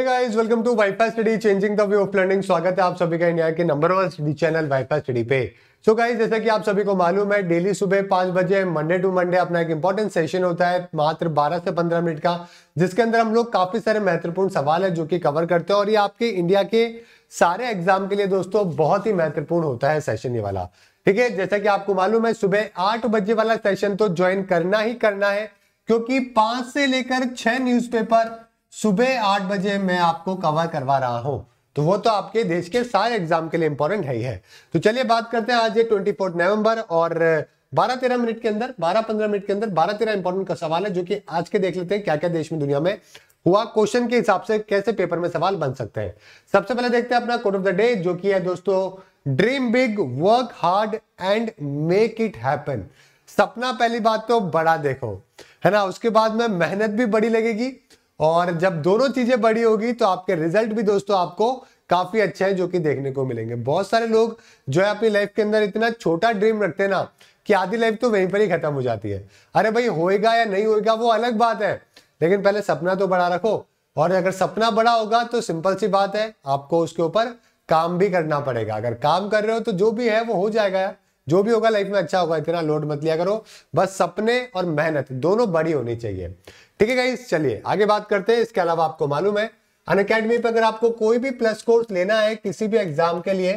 guys welcome to wifi study changing the way of learning स्वागत है आप सभी का इंडिया के number one study channel wifi study पे सो so गाइस जैसा कि आप सभी को मालूम है डेली सुबह पांच बजे मंडे टू मंडे अपना एक इंपॉर्टेंट सेशन होता है मात्र 12 से 15 मिनट का जिसके अंदर हम लोग काफी सारे महत्वपूर्ण सवाल है जो कि कवर करते हैं और ये आपके इंडिया के सारे एग्जाम के लिए दोस्तों बहुत ही महत्वपूर्ण होता है सेशन ये वाला ठीक है जैसा कि आपको मालूम है सुबह आठ बजे वाला सेशन तो ज्वाइन करना ही करना है क्योंकि पांच से लेकर छह न्यूज़पेपर सुबह आठ बजे मैं आपको कवर करवा रहा हूँ तो वो तो आपके देश के सारे एग्जाम के लिए इंपॉर्टेंट है ही है तो चलिए बात करते हैं आज ये ट्वेंटी फोर्थ नवंबर और बारह तेरह मिनट के अंदर बारह पंद्रह मिनट के अंदर बारह तेरह इंपॉर्टेंट का सवाल है जो कि आज के देख लेते हैं क्या क्या देश में दुनिया में हुआ क्वेश्चन के हिसाब से कैसे पेपर में सवाल बन सकते हैं सबसे पहले देखते हैं अपना कोड ऑफ द डे जो कि है दोस्तों dream big work hard and make it happen सपना पहली बात तो बड़ा देखो है ना उसके बाद में मेहनत भी बड़ी लगेगी और जब दोनों चीजें बड़ी होगी तो आपके रिजल्ट भी दोस्तों आपको काफी अच्छे हैं जो कि देखने को मिलेंगे बहुत सारे लोग जो है अपनी लाइफ के अंदर इतना छोटा ड्रीम रखते हैं ना कि आधी लाइफ तो वहीं पर ही खत्म हो जाती है अरे भाई होएगा या नहीं होएगा वो अलग बात है लेकिन पहले सपना तो बड़ा रखो और अगर सपना बड़ा होगा तो सिंपल सी बात है आपको उसके ऊपर काम भी करना पड़ेगा अगर काम कर रहे हो तो जो भी है वो हो जाएगा यार जो भी होगा लाइफ में अच्छा होगा इतना लोड मत लिया करो बस सपने और मेहनत दोनों बड़ी होनी चाहिए ठीक है गाइस चलिए आगे बात करते हैं इसके अलावा आपको मालूम है अन अकेडमी पर अगर आपको कोई भी प्लस कोर्स लेना है किसी भी एग्जाम के लिए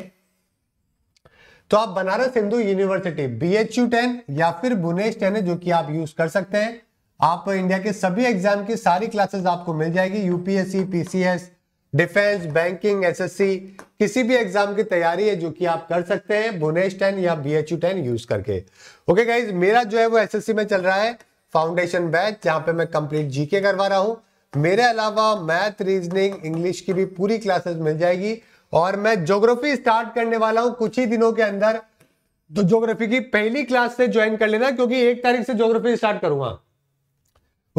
तो आप Banaras Hindu university B H U ten या फिर बुनेश टेन है जो कि आप यूज कर सकते हैं आप इंडिया के सभी एग्जाम की सारी क्लासेस आपको मिल जाएगी UPSC PCS defence banking SSC किसी भी एग्जाम की तैयारी है जो कि आप कर सकते हैं भुनेश टेन या B H U ten use करके ओके गाइज मेरा जो है वो सी में चल रहा है फाउंडेशन बैच जहां पे मैं कंप्लीट जीके करवा रहा हूँ मेरे अलावा मैथ रीजनिंग इंग्लिश की भी पूरी क्लासेस मिल जाएगी और मैं ज्योग्राफी स्टार्ट करने वाला हूँ कुछ ही दिनों के अंदर तो ज्योग्राफी की पहली क्लास से ज्वाइन कर लेना क्योंकि एक तारीख से ज्योग्राफी स्टार्ट करूंगा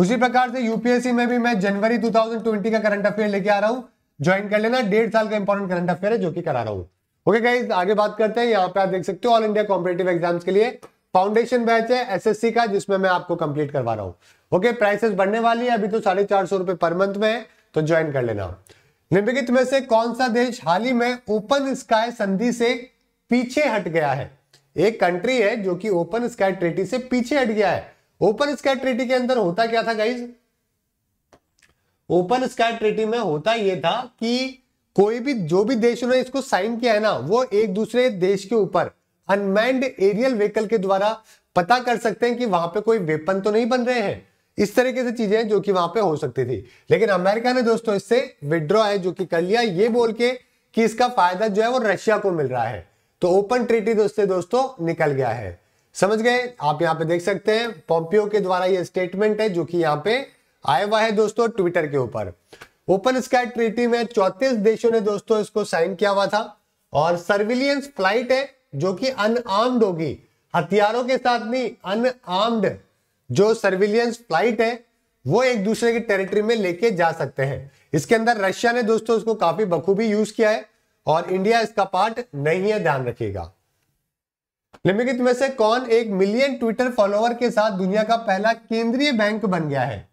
उसी प्रकार से यूपीएससी में भी मैं जनवरी 2020 का करंट अफेयर लेके आ रहा हूं ज्वाइन कर लेना डेढ़ साल का इंपॉर्टेंट करंट अफेयर है जो कि करा रहा हूं ओके okay, गाइज आगे बात करते हैं यहाँ पे आप देख सकते हो ऑल इंडिया कॉम्पिटेटिव एग्जाम्स के लिए फाउंडेशन बैच है एसएससी का जिसमें मैं आपको कंप्लीट करवा रहा हूँ ओके okay, प्राइसेस बढ़ने वाली है अभी तो साढ़े चार सौ रुपए पर मंथ में है तो ज्वाइन कर लेना निम्नलिखित में से कौन सा देश हाल ही में ओपन स्काई संधि से पीछे हट गया है एक कंट्री है जो कि ओपन स्काई ट्रेटी से पीछे हट गया है ओपन स्काई ट्रेटी के अंदर होता क्या था गाइज ओपन स्काई ट्रीटी में होता यह था कि कोई भी जो भी देशों ने इसको साइन किया है ना वो एक दूसरे देश के ऊपर अनमैंड एरियल व्हीकल के द्वारा पता कर सकते हैं कि वहां पे कोई वेपन तो नहीं बन रहे हैं इस तरीके से चीजें जो कि वहां पे हो सकती थी लेकिन अमेरिका ने दोस्तों इससे विड्रॉ है जो कि कर लिया ये बोल के कि इसका फायदा जो है वो रशिया को मिल रहा है तो ओपन ट्रीटी दोस्तों दोस्तों निकल गया है समझ गए आप यहाँ पे देख सकते हैं पोम्पियो के द्वारा ये स्टेटमेंट है जो कि यहाँ पे आया हुआ है दोस्तों ट्विटर के ऊपर ओपन स्काई ट्रीटी में चौतीस देशों ने दोस्तों इसको साइन किया हुआ था और सर्विलियंस फ्लाइट है जो कि अनआर्म्ड होगी हथियारों के साथ नहीं अनआर्म्ड जो सर्विलियंस फ्लाइट है वो एक दूसरे की टेरिटरी में लेके जा सकते हैं इसके अंदर रशिया ने दोस्तों इसको काफी बखूबी यूज किया है और इंडिया इसका पार्ट नहीं है ध्यान रखिएगा निम्नलिखित में से कौन एक मिलियन ट्विटर फॉलोअर के साथ दुनिया का पहला केंद्रीय बैंक बन गया है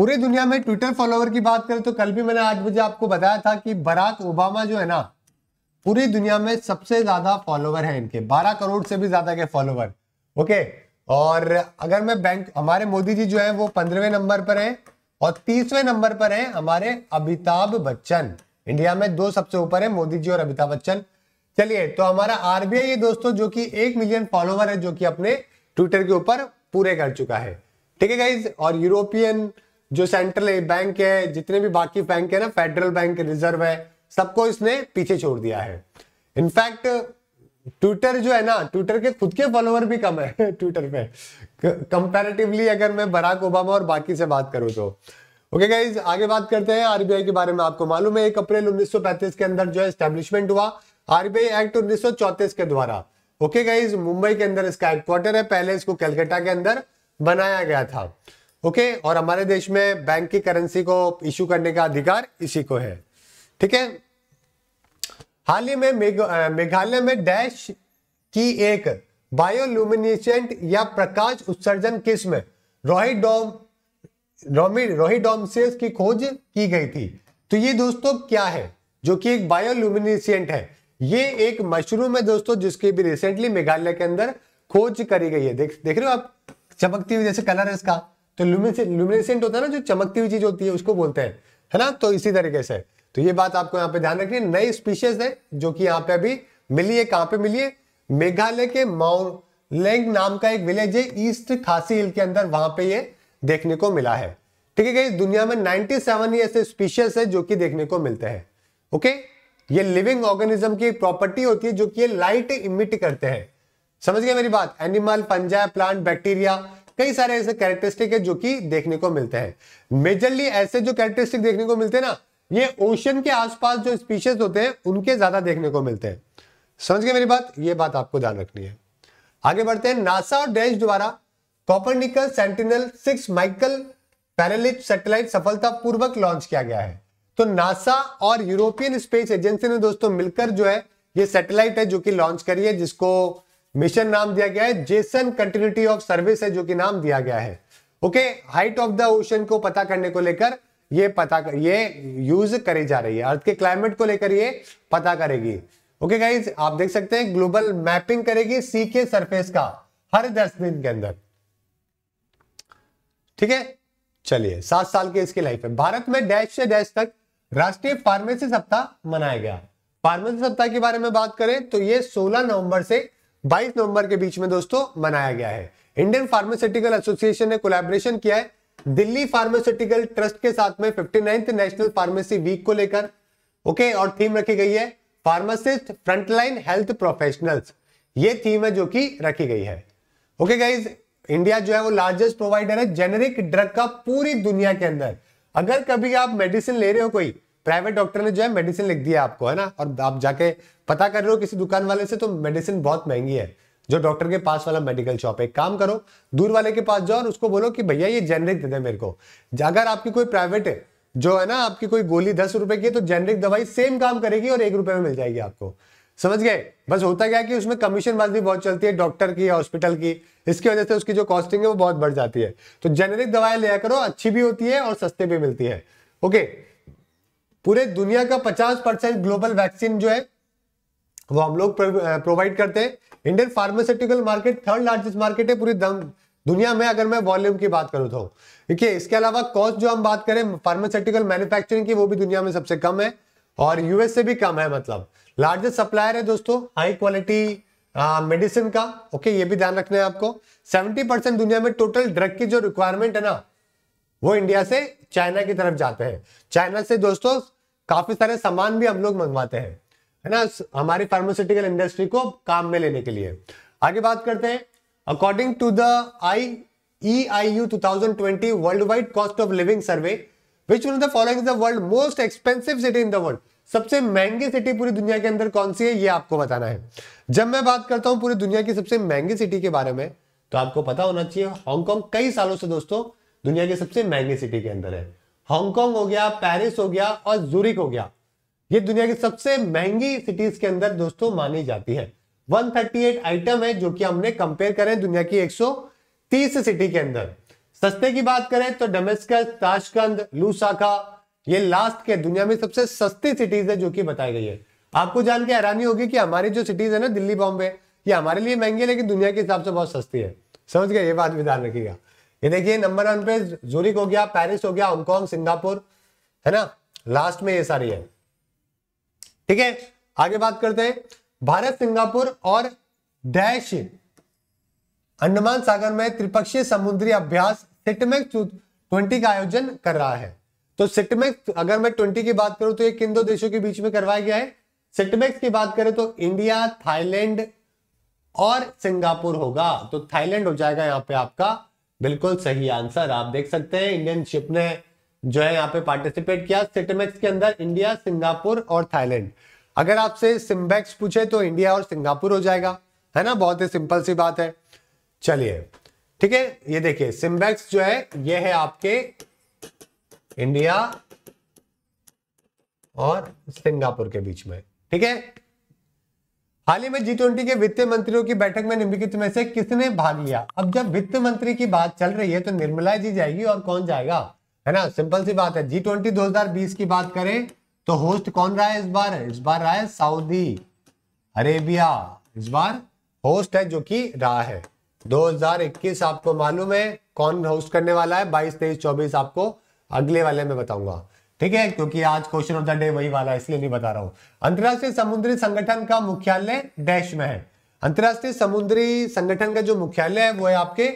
पूरी दुनिया में ट्विटर फॉलोवर की बात करें तो कल भी मैंने आठ बजे आपको बताया था कि बराक ओबामा जो है ना पूरी दुनिया में सबसे ज्यादा फॉलोवर है इनके बारह करोड़ से भी ज्यादा के फॉलोवर ओके और अगर मैं बैंक हमारे मोदी जी जो है वो पंद्रहवें नंबर पर हैं और तीसवें नंबर पर हैं हमारे अमिताभ बच्चन इंडिया में दो सबसे ऊपर है मोदी जी और अमिताभ बच्चन चलिए तो हमारा आरबीआई दोस्तों जो कि एक मिलियन फॉलोवर है जो कि अपने ट्विटर के ऊपर पूरे कर चुका है ठीक है गाइज और यूरोपियन जो सेंट्रल बैंक है जितने भी बाकी बैंक है ना फेडरल बैंक रिजर्व है सबको इसने पीछे छोड़ दिया है इनफैक्ट ट्विटर जो है ना ट्विटर के खुद के फॉलोअर भी कम है ट्विटर पे कंपैरेटिवली अगर मैं बराक ओबामा और बाकी से बात करूं तो ओके okay गाइज आगे बात करते हैं आरबीआई के बारे में आपको मालूम है एक अप्रैल 1935 के अंदर जो है स्टैब्लिशमेंट हुआ आरबीआई एक्ट उन्नीस के द्वारा ओके गाइज मुंबई के अंदर इसका हेडक्वार्टर है पहले इसको कलकत्ता के अंदर बनाया गया था ओके और हमारे देश में बैंक की करेंसी को इश्यू करने का अधिकार इसी को है ठीक है हाल ही में मेघालय में डैश की एक बायोलुमिनेसेंट या प्रकाश उत्सर्जन किस्म रोहिडोम रोमी रोहिडोमसेस की खोज की गई थी तो ये दोस्तों क्या है जो कि एक बायोलुमिनेसेंट है ये एक मशरूम है दोस्तों जिसकी भी रिसेंटली मेघालय के अंदर खोज करी गई है देख देख रहे हो आप चमकती हुई जैसे कलर है इसका तो लुमिनेसेंट होता है ना जो चमकती हुई चीज होती है उसको बोलते हैं है ना तो इसी तरीके से तो ये बात आपको यहाँ पे ध्यान रखनी है नई स्पीशीज है जो कि यहाँ पे अभी मिली है कहाँ पे मिली है मेघालय के माउलेंग नाम का एक विलेज है ईस्ट खासी हिल के अंदर वहां पे ये देखने को मिला है ठीक है दुनिया में 97 सेवन ही ऐसे स्पीशीज है जो कि देखने को मिलते हैं ओके ये लिविंग ऑर्गेनिज्म की प्रॉपर्टी होती है जो कि ये लाइट इमिट करते हैं समझ गए मेरी बात एनिमल पंजा प्लांट बैक्टीरिया कई सारे ऐसे कैरेक्टरिस्टिक है जो कि देखने को मिलते हैं मेजरली ऐसे जो कैरेक्टरिस्टिक देखने को मिलते हैं ना ये ओशन के आसपास जो स्पीशीज होते हैं उनके ज्यादा देखने को मिलते हैं समझ गए मेरी बात ये बात आपको ध्यान रखनी है आगे बढ़ते हैं नासा और डैश द्वारा कॉपरनिकल सेंटिनल सिक्स माइकल पैरेलिप सैटेलाइट सफलतापूर्वक लॉन्च किया गया है तो नासा और यूरोपियन स्पेस एजेंसी ने दोस्तों मिलकर जो है ये सैटेलाइट है जो कि लॉन्च करी है जिसको मिशन नाम दिया गया है जेसन कंटिन्यूटी ऑफ सर्विस है जो कि नाम दिया गया है okay height of the ocean को पता करने को लेकर ये पता कर, ये यूज करी जा रही है अर्थ के क्लाइमेट को लेकर ये पता करेगी ओके okay गाइज आप देख सकते हैं ग्लोबल मैपिंग करेगी सी के सरफेस का हर दस दिन के अंदर ठीक है चलिए सात साल के इसकी लाइफ है भारत में डैश से डैश तक राष्ट्रीय फार्मेसी सप्ताह मनाया गया फार्मेसी सप्ताह के बारे में बात करें तो ये 16 नवंबर से 22 नवंबर के बीच में दोस्तों मनाया गया है इंडियन फार्मास्यूटिकल एसोसिएशन ने कोलैबोरेशन किया है दिल्ली फार्मास्यूटिकल ट्रस्ट के साथ में फिफ्टी नेशनल फार्मेसी वीक को लेकर ओके और थीम रखी गई है फार्मासिस्ट फ्रंटलाइन हेल्थ प्रोफेशनल्स ये थीम है जो कि रखी गई है ओके गाइज इंडिया जो है वो लार्जेस्ट प्रोवाइडर है जेनेरिक ड्रग का पूरी दुनिया के अंदर अगर कभी आप मेडिसिन ले रहे हो कोई प्राइवेट डॉक्टर ने जो है मेडिसिन लिख दिया आपको है ना और आप जाके पता कर रहे हो किसी दुकान वाले से तो मेडिसिन बहुत महंगी है जो डॉक्टर के पास वाला मेडिकल शॉप है काम करो दूर वाले के पास जाओ और उसको बोलो कि भैया ये जेनरिक दे दे मेरे को अगर आपकी कोई प्राइवेट जो है ना आपकी कोई गोली दस रुपए की है तो जेनरिक दवाई सेम काम करेगी और एक रुपए में मिल जाएगी आपको समझ गए बस होता क्या कि उसमें कमीशन बाजी बहुत चलती है डॉक्टर की हॉस्पिटल की इसकी वजह से उसकी जो कॉस्टिंग है वो बहुत बढ़ जाती है तो जेनरिक दवाएं लिया करो अच्छी भी होती है और सस्ते भी मिलती है ओके पूरे दुनिया का 50 परसेंट ग्लोबल वैक्सीन जो है वो हम लोग प्रोवाइड करते हैं Indian pharmaceutical market third largest market है पूरी दुनिया में अगर मैं वॉल्यूम की बात करूं तो ठीक है इसके अलावा कॉस्ट जो हम बात करें फार्मास्यूटिकल मैन्युफैक्चरिंग की वो भी दुनिया में सबसे कम है और यूएस से भी कम है मतलब लार्जेस्ट सप्लायर है दोस्तों हाई क्वालिटी मेडिसिन का ओके ये भी ध्यान रखना है आपको सेवेंटी परसेंट दुनिया में टोटल ड्रग की जो रिक्वायरमेंट है ना वो इंडिया से चाइना की तरफ जाते हैं चाइना से दोस्तों काफी सारे सामान भी हम लोग मंगवाते हैं है ना हमारी फार्मास्यूटिकल इंडस्ट्री को काम में लेने के लिए आगे बात करते हैं according to the I E I U two thousand twenty world wide cost of living survey which one of the following world most expensive city in the world सबसे महंगी सिटी पूरी दुनिया के अंदर कौन सी है ये आपको बताना है जब मैं बात करता हूं पूरी दुनिया की सबसे महंगी सिटी के बारे में तो आपको पता होना चाहिए हांगकांग कई सालों से दोस्तों दुनिया के सबसे महंगे सिटी के अंदर है हांगकांग हो गया पेरिस हो गया और जूरिक हो गया ये दुनिया की सबसे महंगी सिटीज के अंदर दोस्तों मानी जाती है 138 आइटम है जो कि हमने कंपेयर करें दुनिया की 130 सिटी के अंदर सस्ते की बात करें तो डमेस्कस ताशकंद लूसाका ये लास्ट के दुनिया में सबसे सस्ती सिटीज है जो कि बताई गई है आपको जान के हैरानी होगी कि हमारी जो सिटीज है ना दिल्ली बॉम्बे ये हमारे लिए महंगी है लेकिन दुनिया के हिसाब से बहुत सस्ती है समझ गए ये बात भी ध्यान रखिएगा ये देखिए नंबर वन पे जूरिक हो गया पेरिस हो गया हांगकॉन्ग सिंगापुर है ना लास्ट में ये सारी है ठीक है आगे बात करते हैं भारत सिंगापुर और डैश अंडमान सागर में त्रिपक्षीय समुद्री अभ्यास सिटमेक ट्वेंटी का आयोजन कर रहा है तो सिटमेक्स अगर मैं ट्वेंटी की बात करूं तो ये किन दो देशों के बीच में करवाया गया है सिटमेक्स की बात करें तो इंडिया थाईलैंड और सिंगापुर होगा तो थाईलैंड हो जाएगा यहां पे आपका बिल्कुल सही आंसर आप देख सकते हैं इंडियन शिप ने जो है यहाँ पे पार्टिसिपेट किया सिटमेक्स के अंदर इंडिया सिंगापुर और थाईलैंड अगर आपसे सिम्बेक्स पूछे तो इंडिया और सिंगापुर हो जाएगा है ना बहुत ही सिंपल सी बात है चलिए ठीक है ये देखिए सिम्बेक्स जो है ये है आपके इंडिया और सिंगापुर के बीच में ठीक है हाल ही में जी ट्वेंटी के वित्त मंत्रियों की बैठक में निम्नलिखित में से किसने भाग लिया अब जब वित्त मंत्री की बात चल रही है तो निर्मला जी जाएगी और कौन जाएगा है ना सिंपल सी बात है जी ट्वेंटी दो की बात करें तो होस्ट कौन रहा है इस बार इस बार रहा है सऊदी अरेबिया इस बार होस्ट है जो कि रहा है 2021 आपको मालूम है कौन होस्ट करने वाला है 22 23 24 आपको अगले वाले में बताऊंगा ठीक है क्योंकि आज क्वेश्चन ऑफ द डे वही वाला इसलिए नहीं बता रहा हूं अंतर्राष्ट्रीय समुद्री संगठन का मुख्यालय डैश में है अंतर्राष्ट्रीय समुद्री संगठन का जो मुख्यालय है वो है आपके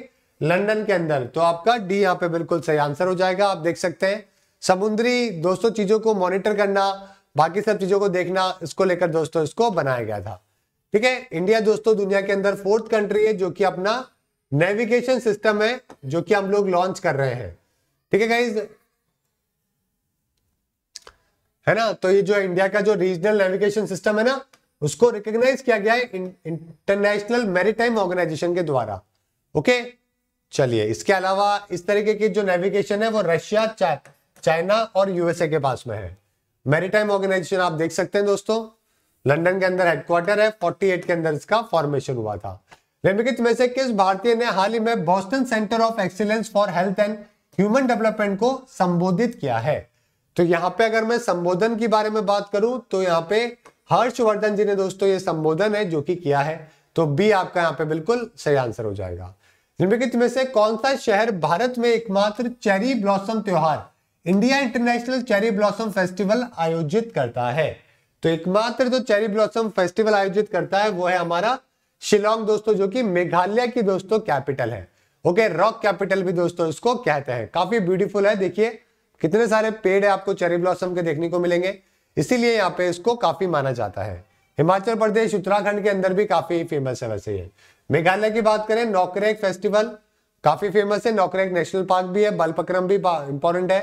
लंदन के अंदर तो आपका डी यहाँ पे बिल्कुल सही आंसर हो जाएगा आप देख सकते हैं समुद्री दोस्तों चीजों को मॉनिटर करना बाकी सब चीजों को देखना इसको लेकर दोस्तों इसको बनाया गया था ठीक है इंडिया दोस्तों दुनिया के अंदर फोर्थ कंट्री है जो कि अपना नेविगेशन सिस्टम है जो कि हम लोग लॉन्च कर रहे हैं ठीक है है ना तो ये जो इंडिया का जो रीजनल नेविगेशन सिस्टम है ना उसको रिकॉग्नाइज किया गया है इंटरनेशनल मैरिटाइम ऑर्गेनाइजेशन के द्वारा ओके चलिए इसके अलावा इस तरीके की जो नेविगेशन है वो रशिया चाइना और यूएसए के पास में है मैरिटाइम ऑर्गेनाइजेशन आप देख सकते हैं दोस्तों लंदन के अंदर हेडक्वार्टर है 48 के अंदर इसका फॉर्मेशन हुआ था निम्नलिखित में से किस भारतीय ने हाल ही में Boston centre of excellence for health and human development को संबोधित किया है तो यहाँ पे अगर मैं संबोधन के बारे में बात करूं तो यहाँ पे हर्षवर्धन जी ने दोस्तों ये संबोधन है जो कि किया है तो बी आपका यहाँ पे बिल्कुल सही आंसर हो जाएगा निम्नलिखित में से कौन सा शहर भारत में एकमात्र चेरी ब्लॉसम त्योहार India international cherry blossom festival आयोजित करता है तो एकमात्र जो चेरी ब्लॉसम फेस्टिवल आयोजित करता है वो है हमारा शिलोंग दोस्तों जो कि मेघालय की दोस्तों कैपिटल है ओके रॉक कैपिटल भी दोस्तों इसको कहते हैं काफी ब्यूटीफुल है देखिए कितने सारे पेड़ आपको चेरी ब्लॉसम के देखने को मिलेंगे इसीलिए यहाँ पे इसको काफी माना जाता है हिमाचल प्रदेश उत्तराखंड के अंदर भी काफी फेमस है वैसे ये मेघालय की बात करें नौकरेक फेस्टिवल काफी फेमस है नौकरेक नेशनल पार्क भी है बलपक्रम भी इंपॉर्टेंट है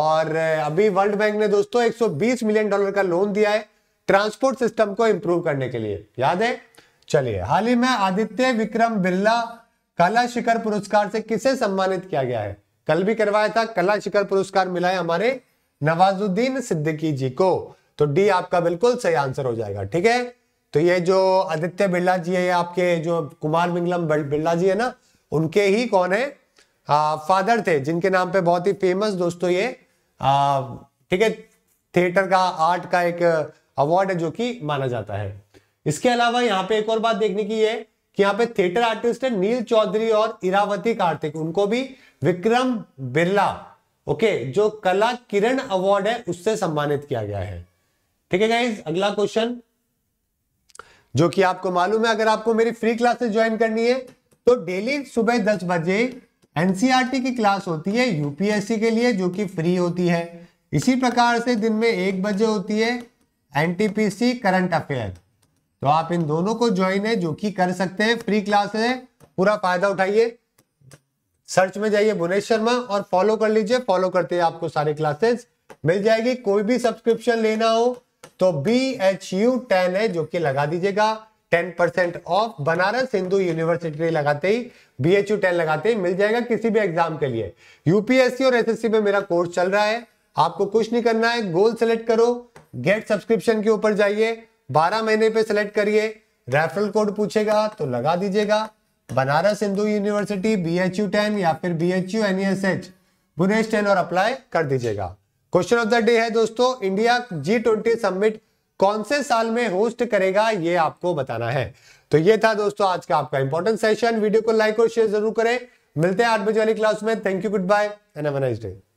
और अभी वर्ल्ड बैंक ने दोस्तों 120 मिलियन डॉलर का लोन दिया है ट्रांसपोर्ट सिस्टम को इंप्रूव करने के लिए याद है चलिए हाल ही में आदित्य विक्रम बिरला कला शिखर पुरस्कार से किसे सम्मानित किया गया है कल भी करवाया था कला शिखर पुरस्कार मिला है हमारे नवाजुद्दीन सिद्दीकी जी को तो डी आपका बिल्कुल सही आंसर हो जाएगा ठीक है तो ये जो आदित्य बिरला जी है आपके जो कुमार मिंगलम बिरला जी है ना उनके ही कौन है आ, फादर थे जिनके नाम पे बहुत ही फेमस दोस्तों ये ठीक है थिएटर का आर्ट का एक अवार्ड है जो कि माना जाता है इसके अलावा यहाँ पे एक और बात देखने की है कि यहाँ पे थिएटर आर्टिस्ट है नील चौधरी और इरावती कार्तिक उनको भी विक्रम बिरला ओके जो कला किरण अवार्ड है उससे सम्मानित किया गया है ठीक है गाइज अगला क्वेश्चन जो कि आपको मालूम है अगर आपको मेरी फ्री क्लासेस ज्वाइन करनी है तो डेली सुबह दस बजे एनसीआरटी e की क्लास होती है यूपीएससी के लिए जो कि फ्री होती है इसी प्रकार से दिन में एक बजे होती है एनटीपीसी करंट अफेयर तो आप इन दोनों को ज्वाइन है जो कि कर सकते हैं फ्री क्लास है पूरा फायदा उठाइए सर्च में जाइए भुवनेश शर्मा और फॉलो कर लीजिए फॉलो करते आपको सारी क्लासेस मिल जाएगी कोई भी सब्सक्रिप्शन लेना हो तो बी एच यू टेन है जो कि लगा दीजिएगा ten percent of Banaras Hindu University लगाते ही बी एच यू टेन लगाते ही मिल जाएगा किसी भी एग्जाम के लिए यूपीएससी और एसएससी में मेरा कोर्स चल रहा है आपको कुछ नहीं करना है गोल सेलेक्ट करो गेट सब्सक्रिप्शन के ऊपर जाइए बारह महीने पे सेलेक्ट करिए रेफरल कोड पूछेगा तो लगा दीजिएगा Banaras Hindu university B H U ten या फिर e B H U N S H Bhuvnesh ten और अप्लाई कर दीजिएगा क्वेश्चन ऑफ द डे है दोस्तों इंडिया जी ट्वेंटी सबमिट कौन से साल में होस्ट करेगा ये आपको बताना है तो ये था दोस्तों आज का आपका इंपॉर्टेंट सेशन वीडियो को लाइक और शेयर जरूर करें मिलते हैं आठ बजे वाली क्लास में thank you good bye and have nice day